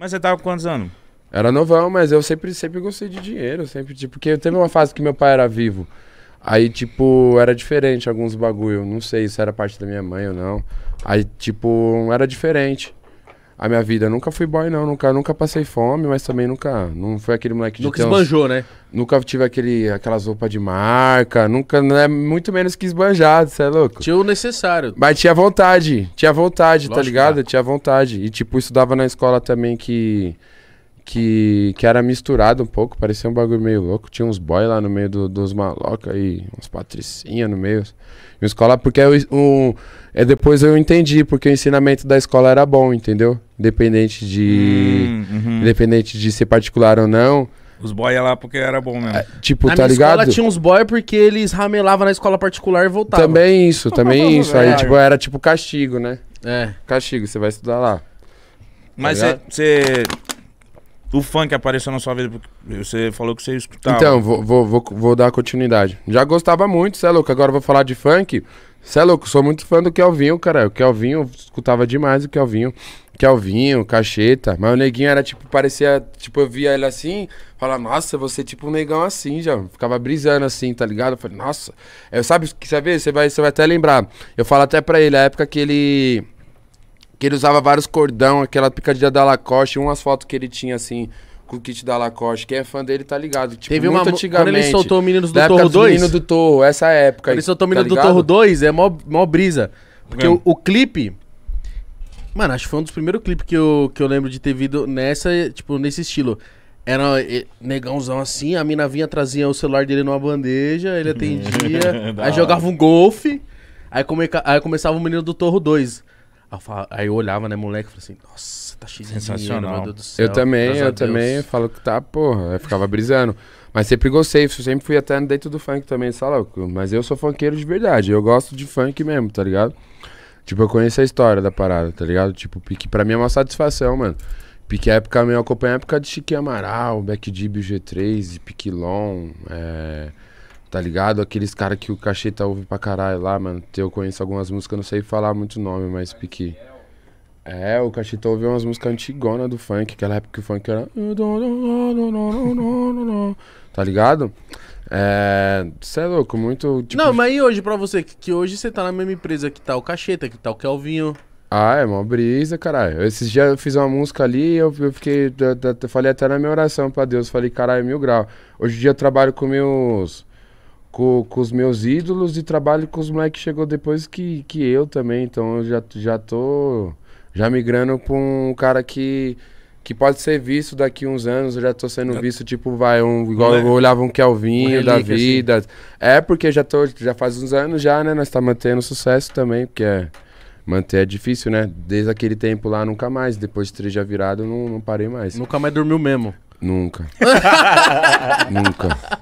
Mas você tava com quantos anos? Era novão, mas eu sempre, sempre gostei de dinheiro, sempre, tipo, porque teve uma fase que meu pai era vivo. Aí, tipo, era diferente alguns bagulho. Não sei se era parte da minha mãe ou não. Aí, tipo, era diferente a minha vida. Eu nunca fui boy, não. Nunca, nunca passei fome, mas também nunca. Não foi aquele moleque de. Nunca esbanjou, uns... né? Nunca tive aquele, aquelas roupas de marca. Nunca, né? Muito menos que esbanjado, você é louco? Tinha o necessário. Mas tinha vontade. Tinha vontade, tá Lógico, tá ligado? Tinha vontade. E, tipo, estudava na escola também que. Que, que era misturado um pouco, parecia um bagulho meio louco. Tinha uns boy lá no meio do, dos maloca e uns patricinha no meio. E escola, porque eu, um, é, depois eu entendi, porque o ensinamento da escola era bom, entendeu? Independente de. Hum, uhum. Independente de ser particular ou não. Os boy lá porque era bom mesmo. É, tipo, na tá ligado? a escola tinha uns boy porque eles ramelavam na escola particular e voltavam. Também isso, também isso. Aí é. tipo, era tipo castigo, né? É. Castigo, você vai estudar lá. Mas você. Tá o funk apareceu na sua vida porque você falou que você escutava. Então, vou, vou, vou, vou dar continuidade. Já gostava muito, você é louco. Agora eu vou falar de funk. Você é louco, sou muito fã do Kelvinho, cara. O Kelvinho, eu escutava demais o Kelvinho. Kelvinho, Cacheta. Mas o neguinho era tipo, parecia. Tipo, eu via ele assim, fala nossa, você é tipo um negão assim já. Ficava brisando assim, tá ligado? Eu falei, nossa. Eu, sabe, que Você vai, você vai até lembrar. Eu falo até pra ele, a época que ele. Que ele usava vários cordão, aquela picadilha da Lacoste, umas fotos que ele tinha assim com o kit da Lacoste. Quem é fã dele tá ligado. Tipo, Teve muito uma antigamente. Quando ele soltou o menino do Torro 2. Menino do Torro, essa época. Quando ele soltou o tá Menino tá do Torro 2, é mó, mó brisa. Porque o, o, clipe. Mano, acho que foi um dos primeiros clipes que eu, que eu lembro de ter visto nessa, tipo, nesse estilo. Era negãozão assim, a mina vinha, trazia o celular dele numa bandeja, ele atendia, aí jogava um golfe, aí, come, aí começava o menino do Torro 2. Aí eu, falava, aí eu olhava, né, moleque, e falei assim, nossa, tá cheio de dinheiro, meu Deus do céu. Eu também, eu também falo que tá, porra, eu ficava brisando. Mas sempre gostei, sempre fui até dentro do funk também, sabe? Tá Mas eu sou funkeiro de verdade, eu gosto de funk mesmo, tá ligado? Tipo, eu conheço a história da parada, tá ligado? Tipo, pique pra mim é uma satisfação, mano. Pique é época, eu acompanho a época de Chiquinho Amaral, Back Dib, G3, Piquilon, é... Tá ligado? Aqueles caras que o Cacheta tá ouve pra caralho lá, mano. Eu conheço algumas músicas, não sei falar muito nome, mas piqui. É, o Cacheta tá ouve umas músicas antigonas do funk, aquela época que o funk era. tá ligado? É. Você é louco, muito. Tipo... Não, mas e hoje pra você? Que hoje você tá na mesma empresa que tá o Cacheta, que tá o Kelvinho. Ah, é uma brisa, caralho. Esses dias eu fiz uma música ali e eu, eu, fiquei. Eu, eu, falei até na minha oração pra Deus. Falei, caralho, mil grau. Hoje em dia eu trabalho com meus com, com os meus ídolos e trabalho com os moleques que chegou depois que, que eu também. Então eu já, já tô já migrando pra um cara que que pode ser visto daqui uns anos, eu já tô sendo já... visto, tipo, vai, um, igual é? eu olhava um Kelvinho um da assim. vida. Assim. É, porque já tô, já faz uns anos já, né? Nós tá mantendo sucesso também, porque é, manter é difícil, né? Desde aquele tempo lá, nunca mais. Depois de três já virado, não, não parei mais. Nunca mais dormiu mesmo. Nunca. nunca.